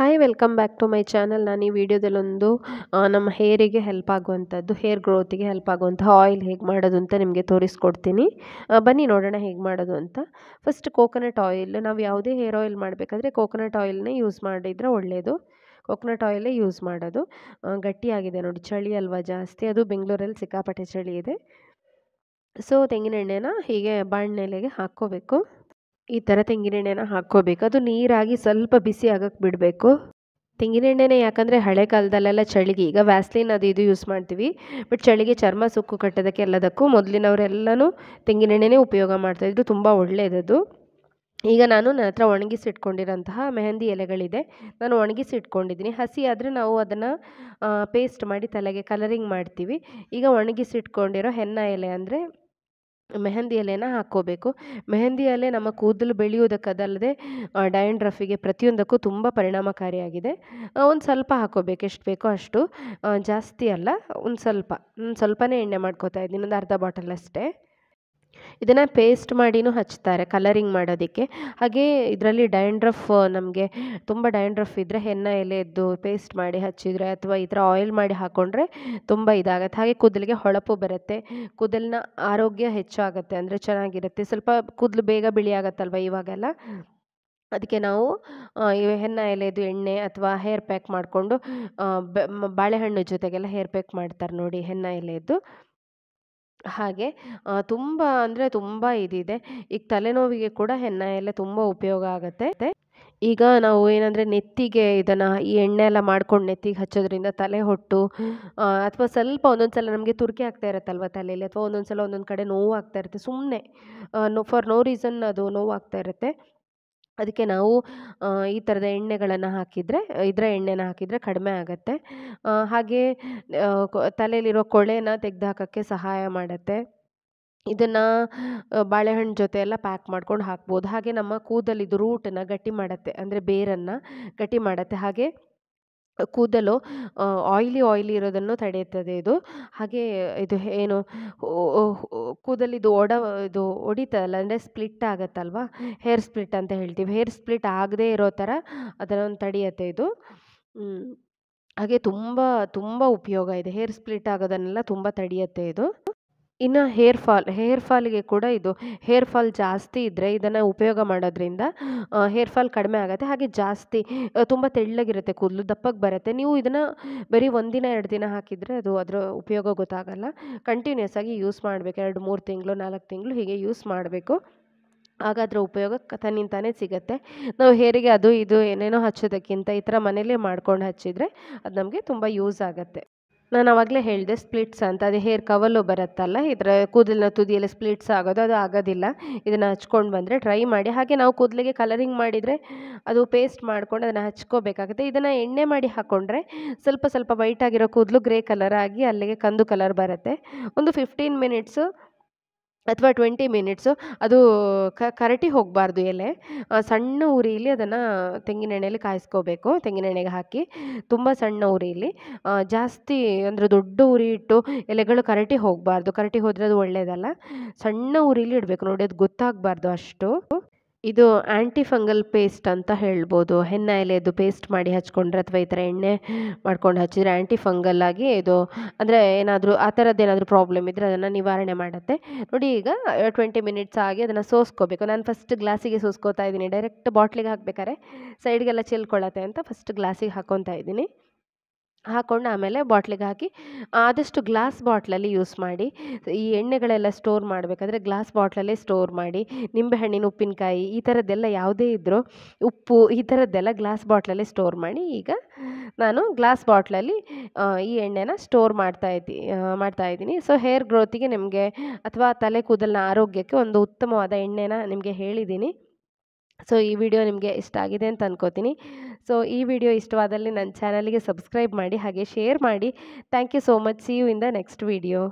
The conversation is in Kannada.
hi welcome back to my channel ನಾನು ಈ ವಿಡಿಯೋದಲ್ಲೊಂದು ನಮ್ಮ ಹೇರಿಗೆ ಹೆಲ್ಪ್ ಆಗುವಂಥದ್ದು ಹೇರ್ ಗ್ರೋತಿಗೆ ಹೆಲ್ಪ್ ಆಗುವಂಥ ಆಯಿಲ್ ಹೇಗೆ ಮಾಡೋದು ಅಂತ ನಿಮಗೆ ತೋರಿಸ್ಕೊಡ್ತೀನಿ ಬನ್ನಿ ನೋಡೋಣ ಹೇಗೆ ಮಾಡೋದು ಅಂತ ಫಸ್ಟ್ ಕೋಕೊನಟ್ ಆಯಿಲ್ ನಾವು ಯಾವುದೇ ಹೇರ್ ಆಯಿಲ್ ಮಾಡಬೇಕಾದ್ರೆ ಕೋಕೋನಟ್ ಆಯಿಲ್ನೇ ಯೂಸ್ ಮಾಡಿದರೆ ಒಳ್ಳೆಯದು ಕೋಕೋನಟ್ ಆಯಿಲೇ ಯೂಸ್ ಮಾಡೋದು ಗಟ್ಟಿಯಾಗಿದೆ ನೋಡಿ ಚಳಿ ಅಲ್ವಾ ಜಾಸ್ತಿ ಅದು ಬೆಂಗಳೂರಲ್ಲಿ ಸಿಕ್ಕಾಪಟ್ಟೆ ಚಳಿ ಇದೆ ಸೊ ತೆಂಗಿನೆಣ್ಣೆನ ಹೀಗೆ ಬಾಣಲೆಗೆ ಹಾಕ್ಕೋಬೇಕು ಈ ಥರ ತೆಂಗಿನೆಣ್ಣೆನ ಹಾಕ್ಕೋಬೇಕು ಅದು ನೀರಾಗಿ ಸ್ವಲ್ಪ ಬಿಸಿ ಆಗಕ್ಕೆ ಬಿಡಬೇಕು ತೆಂಗಿನೆಣ್ಣೆನೇ ಯಾಕಂದರೆ ಹಳೆ ಕಾಲದಲ್ಲೆಲ್ಲ ಚಳಿಗೆ ಈಗ ವ್ಯಾಸ್ಲಿನ್ ಅದು ಇದು ಯೂಸ್ ಮಾಡ್ತೀವಿ ಬಟ್ ಚಳಿಗೆ ಚರ್ಮ ಸುಕ್ಕು ಕಟ್ಟೋದಕ್ಕೆ ಎಲ್ಲದಕ್ಕೂ ಮೊದಲಿನವರೆಲ್ಲನೂ ತೆಂಗಿನೆಣ್ಣೆನೇ ಉಪಯೋಗ ಮಾಡ್ತಾಯಿದ್ರು ತುಂಬ ಒಳ್ಳೆಯದದು ಈಗ ನಾನು ನನ್ನ ಹತ್ರ ಒಣಗಿಸಿಟ್ಕೊಂಡಿರೋಂತಹ ಮೆಹಂದಿ ಎಲೆಗಳಿದೆ ನಾನು ಒಣಗಿಸಿಟ್ಕೊಂಡಿದ್ದೀನಿ ಹಸಿ ಆದರೆ ನಾವು ಅದನ್ನು ಪೇಸ್ಟ್ ಮಾಡಿ ತಲೆಗೆ ಕಲರಿಂಗ್ ಮಾಡ್ತೀವಿ ಈಗ ಒಣಗಿಸಿಟ್ಕೊಂಡಿರೋ ಹೆನ್ನ ಎಲೆ ಅಂದರೆ ಮೆಹಂದಿ ಎಲೆನ ಹಾಕ್ಕೋಬೇಕು ಮೆಹಂದಿ ಎಲೆ ನಮ್ಮ ಕೂದಲು ಬೆಳೆಯುವುದಕ್ಕದಲ್ಲದೆ ಡಯಂಡ್ರಫಿಗೆ ಪ್ರತಿಯೊಂದಕ್ಕೂ ತುಂಬ ಪರಿಣಾಮಕಾರಿಯಾಗಿದೆ ಒಂದು ಸ್ವಲ್ಪ ಹಾಕೋಬೇಕು ಎಷ್ಟು ಬೇಕೋ ಅಷ್ಟು ಜಾಸ್ತಿ ಅಲ್ಲ ಒಂದು ಸ್ವಲ್ಪ ಸ್ವಲ್ಪನೇ ಎಣ್ಣೆ ಮಾಡ್ಕೋತಾ ಇದ್ದೀನಿ ಒಂದು ಅರ್ಧ ಬಾಟಲ್ ಅಷ್ಟೇ ಇದನ್ನು ಪೇಸ್ಟ್ ಮಾಡಿನೂ ಹಚ್ತಾರೆ ಕಲರಿಂಗ್ ಮಾಡೋದಕ್ಕೆ ಹಾಗೇ ಇದರಲ್ಲಿ ಡ್ಯಾಂಡ್ರಫ್ ನಮಗೆ ತುಂಬ ಡ್ಯಾಂಡ್ರಫ್ ಇದ್ದರೆ ಹೆನ್ನ ಎಲೆಯದ್ದು ಪೇಸ್ಟ್ ಮಾಡಿ ಹಚ್ಚಿದರೆ ಅಥವಾ ಈ ಥರ ಆಯಿಲ್ ಮಾಡಿ ಹಾಕ್ಕೊಂಡ್ರೆ ತುಂಬ ಇದಾಗುತ್ತೆ ಹಾಗೆ ಕೂದಲಿಗೆ ಹೊಳಪು ಬರುತ್ತೆ ಕೂದಲಿನ ಆರೋಗ್ಯ ಹೆಚ್ಚಾಗುತ್ತೆ ಅಂದರೆ ಚೆನ್ನಾಗಿರುತ್ತೆ ಸ್ವಲ್ಪ ಕೂದಲು ಬೇಗ ಬಿಳಿಯಾಗತ್ತಲ್ವ ಇವಾಗೆಲ್ಲ ಅದಕ್ಕೆ ನಾವು ಹೆನ್ನ ಎಲೆದು ಎಣ್ಣೆ ಅಥವಾ ಹೇರ್ ಪ್ಯಾಕ್ ಮಾಡಿಕೊಂಡು ಬಾಳೆಹಣ್ಣು ಜೊತೆಗೆಲ್ಲ ಹೇರ್ ಪ್ಯಾಕ್ ಮಾಡ್ತಾರೆ ನೋಡಿ ಹೆನ್ನ ಎಲೆಯದ್ದು ಹಾಗೆ ತುಂಬ ಅಂದರೆ ತುಂಬ ಇದಿದೆ ಈಗ ತಲೆನೋವಿಗೆ ಕೂಡ ಹೆಣ್ಣ ಎಲ್ಲ ತುಂಬ ಉಪಯೋಗ ಆಗುತ್ತೆ ಈಗ ನಾವು ಏನಂದರೆ ನೆತ್ತಿಗೆ ಇದನ್ನು ಈ ಎಣ್ಣೆ ಎಲ್ಲ ಮಾಡ್ಕೊಂಡು ನೆತ್ತಿಗೆ ಹಚ್ಚೋದ್ರಿಂದ ತಲೆ ಹೊಟ್ಟು ಅಥವಾ ಸ್ವಲ್ಪ ಒಂದೊಂದು ಸಲ ನಮಗೆ ತುರ್ಕಿ ಆಗ್ತಾ ಇರುತ್ತಲ್ವ ತಲೆಯಲ್ಲಿ ಅಥವಾ ಒಂದೊಂದು ಸಲ ಒಂದೊಂದು ಕಡೆ ನೋವು ಆಗ್ತಾ ಇರುತ್ತೆ ಸುಮ್ಮನೆ ನೋ ಫಾರ್ ನೋ ರೀಸನ್ ಅದು ನೋವು ಆಗ್ತಾ ಇರುತ್ತೆ ಅದಕ್ಕೆ ನಾವು ಈ ಥರದ ಎಣ್ಣೆಗಳನ್ನು ಹಾಕಿದರೆ ಇದರ ಎಣ್ಣೆನ ಹಾಕಿದರೆ ಕಡಿಮೆ ಆಗುತ್ತೆ ಹಾಗೆ ತಲೆಯಲ್ಲಿರೋ ಕೊಳೆನ ತೆಗ್ದು ಹಾಕೋಕ್ಕೆ ಸಹಾಯ ಮಾಡುತ್ತೆ ಇದನ್ನು ಬಾಳೆಹಣ್ಣು ಜೊತೆ ಎಲ್ಲ ಪ್ಯಾಕ್ ಮಾಡ್ಕೊಂಡು ಹಾಕ್ಬೋದು ಹಾಗೆ ನಮ್ಮ ಕೂದಲಿದ್ದು ರೂಟನ್ನು ಗಟ್ಟಿ ಮಾಡುತ್ತೆ ಅಂದರೆ ಬೇರನ್ನು ಗಟ್ಟಿ ಮಾಡುತ್ತೆ ಹಾಗೆ ಕೂದಲು ಆಯ್ಲಿ ಆಯ್ಲಿ ಇರೋದನ್ನು ತಡೆಯುತ್ತದೆ ಇದು ಹಾಗೆ ಇದು ಏನು ಕೂದಲಿದು ಒಡ ಇದು ಒಡಿತಲ್ಲ ಅಂದರೆ ಸ್ಪ್ಲಿಟ್ ಆಗತ್ತಲ್ವ ಹೇರ್ ಸ್ಪ್ಲಿಟ್ ಅಂತ ಹೇಳ್ತೀವಿ ಹೇರ್ ಸ್ಪ್ಲಿಟ್ ಆಗದೇ ಇರೋ ಥರ ಅದನ್ನು ತಡೆಯುತ್ತೆ ಇದು ಹಾಗೆ ತುಂಬ ತುಂಬ ಉಪಯೋಗ ಇದೆ ಹೇರ್ ಸ್ಪ್ಲಿಟ್ ಆಗೋದನ್ನೆಲ್ಲ ತುಂಬ ತಡೆಯುತ್ತೆ ಇದು ಇನ್ನು ಹೇರ್ ಫಾಲ್ ಹೇರ್ ಫಾಲಿಗೆ ಕೂಡ ಇದು ಹೇರ್ ಫಾಲ್ ಜಾಸ್ತಿ ಇದ್ದರೆ ಇದನ್ನು ಉಪಯೋಗ ಮಾಡೋದ್ರಿಂದ ಹೇರ್ ಫಾಲ್ ಕಡಿಮೆ ಆಗುತ್ತೆ ಹಾಗೆ ಜಾಸ್ತಿ ತುಂಬ ತೆಳ್ಳಗಿರುತ್ತೆ ಕೂದಲು ದಪ್ಪಗೆ ಬರುತ್ತೆ ನೀವು ಇದನ್ನು ಬರೀ ಒಂದಿನ ಎರಡು ದಿನ ಹಾಕಿದರೆ ಅದು ಅದರ ಉಪಯೋಗ ಗೊತ್ತಾಗಲ್ಲ ಕಂಟಿನ್ಯೂಸ್ ಆಗಿ ಯೂಸ್ ಮಾಡಬೇಕು ಎರಡು ಮೂರು ತಿಂಗಳು ನಾಲ್ಕು ತಿಂಗಳು ಹೀಗೆ ಯೂಸ್ ಮಾಡಬೇಕು ಆಗ ಅದರ ಉಪಯೋಗ ತನ್ನಿಂತಾನೇ ಸಿಗುತ್ತೆ ನಾವು ಹೇರಿಗೆ ಅದು ಇದು ಏನೇನೋ ಹಚ್ಚೋದಕ್ಕಿಂತ ಈ ಥರ ಮನೇಲೇ ಮಾಡ್ಕೊಂಡು ಹಚ್ಚಿದರೆ ಅದು ನಮಗೆ ತುಂಬ ಯೂಸ್ ಆಗುತ್ತೆ ನಾನು ಆವಾಗಲೇ ಹೇಳಿದೆ ಸ್ಪ್ಲಿಟ್ಸ್ ಅಂತ ಅದು ಹೇರ್ ಕವಲು ಬರುತ್ತಲ್ಲ ಇದರ ಕೂದಲಿನ ತುದಿಯಲ್ಲಿ ಸ್ಪ್ಲಿಟ್ಸ್ ಆಗೋದು ಅದು ಆಗೋದಿಲ್ಲ ಇದನ್ನು ಹಚ್ಕೊಂಡು ಬಂದರೆ ಡ್ರೈ ಮಾಡಿ ಹಾಗೆ ನಾವು ಕೂದಲಿಗೆ ಕಲರಿಂಗ್ ಮಾಡಿದರೆ ಅದು ಪೇಸ್ಟ್ ಮಾಡ್ಕೊಂಡು ಅದನ್ನು ಹಚ್ಕೋಬೇಕಾಗುತ್ತೆ ಇದನ್ನು ಎಣ್ಣೆ ಮಾಡಿ ಹಾಕ್ಕೊಂಡ್ರೆ ಸ್ವಲ್ಪ ಸ್ವಲ್ಪ ವೈಟ್ ಆಗಿರೋ ಕೂದಲು ಗ್ರೇ ಕಲರ್ ಆಗಿ ಅಲ್ಲಿಗೆ ಕಂದು ಕಲರ್ ಬರುತ್ತೆ ಒಂದು ಫಿಫ್ಟೀನ್ ಮಿನಿಟ್ಸು ಅಥವಾ ಟ್ವೆಂಟಿ ಮಿನಿಟ್ಸು ಅದು ಕರಟಿ ಹೋಗಬಾರ್ದು ಎಲೆ ಸಣ್ಣ ಉರಿಯಲ್ಲಿ ಅದನ್ನು ತೆಂಗಿನ ಕಾಯಿಸ್ಕೋಬೇಕು ತೆಂಗಿನ ಎಣ್ಣೆಗೆ ಹಾಕಿ ತುಂಬ ಸಣ್ಣ ಉರಿಯಲ್ಲಿ ಜಾಸ್ತಿ ಅಂದರೆ ದೊಡ್ಡ ಉರಿ ಇಟ್ಟು ಎಲೆಗಳು ಕರಟಿ ಹೋಗಬಾರ್ದು ಕರಟಿ ಹೋದರೆ ಅದು ಒಳ್ಳೆಯದಲ್ಲ ಸಣ್ಣ ಉರಿಲಿ ಇಡಬೇಕು ನೋಡಿ ಅದು ಗೊತ್ತಾಗಬಾರ್ದು ಅಷ್ಟು ಇದು ಆ್ಯಂಟಿ ಫಂಗಲ್ ಪೇಸ್ಟ್ ಅಂತ ಹೇಳ್ಬೋದು ಹೆನ್ನ ಎಲೆದು ಪೇಸ್ಟ್ ಮಾಡಿ ಹಚ್ಕೊಂಡ್ರೆ ಅಥವಾ ಈ ಥರ ಎಣ್ಣೆ ಮಾಡ್ಕೊಂಡು ಹಚ್ಚಿದರೆ ಆ್ಯಂಟಿ ಫಂಗಲ್ ಆಗಿ ಇದು ಅಂದರೆ ಏನಾದರೂ ಆ ಥರದ್ದು ಏನಾದರೂ ಪ್ರಾಬ್ಲಮ್ ಇದ್ದರೆ ಅದನ್ನು ನಿವಾರಣೆ ಮಾಡುತ್ತೆ ನೋಡಿ ಈಗ ಟ್ವೆಂಟಿ ಮಿನಿಟ್ಸ್ ಆಗಿ ಅದನ್ನು ಸೋಸ್ಕೋಬೇಕು ನಾನು ಫಸ್ಟ್ ಗ್ಲಾಸಿಗೆ ಸೋಸ್ಕೋತಾ ಇದ್ದೀನಿ ಡೈರೆಕ್ಟ್ ಬಾಟ್ಲಿಗೆ ಹಾಕ್ಬೇಕಾರೆ ಸೈಡ್ಗೆಲ್ಲ ಚೆಲ್ಕೊಳತ್ತೆ ಅಂತ ಫಸ್ಟ್ ಗ್ಲಾಸಿಗೆ ಹಾಕ್ಕೊತಾ ಇದ್ದೀನಿ ಹಾಕ್ಕೊಂಡು ಆಮೇಲೆ ಬಾಟ್ಲಿಗೆ ಹಾಕಿ ಆದಷ್ಟು ಗ್ಲಾಸ್ ಬಾಟ್ಲಲ್ಲಿ ಯೂಸ್ ಮಾಡಿ ಈ ಎಣ್ಣೆಗಳೆಲ್ಲ ಸ್ಟೋರ್ ಮಾಡಬೇಕಾದ್ರೆ ಗ್ಲಾಸ್ ಬಾಟ್ಲಲ್ಲೇ ಸ್ಟೋರ್ ಮಾಡಿ ನಿಂಬೆಹಣ್ಣಿನ ಉಪ್ಪಿನಕಾಯಿ ಈ ಥರದ್ದೆಲ್ಲ ಯಾವುದೇ ಇದ್ದರೂ ಉಪ್ಪು ಈ ಥರದ್ದೆಲ್ಲ ಗ್ಲಾಸ್ ಬಾಟ್ಲಲ್ಲೇ ಸ್ಟೋರ್ ಮಾಡಿ ಈಗ ನಾನು ಗ್ಲಾಸ್ ಬಾಟ್ಲಲ್ಲಿ ಈ ಎಣ್ಣೆನ ಸ್ಟೋರ್ ಮಾಡ್ತಾ ಇದ್ದಿ ಇದ್ದೀನಿ ಸೊ ಹೇರ್ ಗ್ರೋತಿಗೆ ನಿಮಗೆ ಅಥವಾ ತಲೆ ಕೂದಲಿನ ಆರೋಗ್ಯಕ್ಕೆ ಒಂದು ಉತ್ತಮವಾದ ಎಣ್ಣೆನ ನಿಮಗೆ ಹೇಳಿದ್ದೀನಿ ಸೊ ಈ ವಿಡಿಯೋ ನಿಮಗೆ ಇಷ್ಟ ಆಗಿದೆ ಅಂತ ಅನ್ಕೋತೀನಿ ಸೊ ಈ ವಿಡಿಯೋ ಇಷ್ಟವಾದಲ್ಲಿ ನನ್ನ ಚಾನಲ್ಗೆ ಸಬ್ಸ್ಕ್ರೈಬ್ ಮಾಡಿ ಹಾಗೆ ಶೇರ್ ಮಾಡಿ thank you so much see you in the next video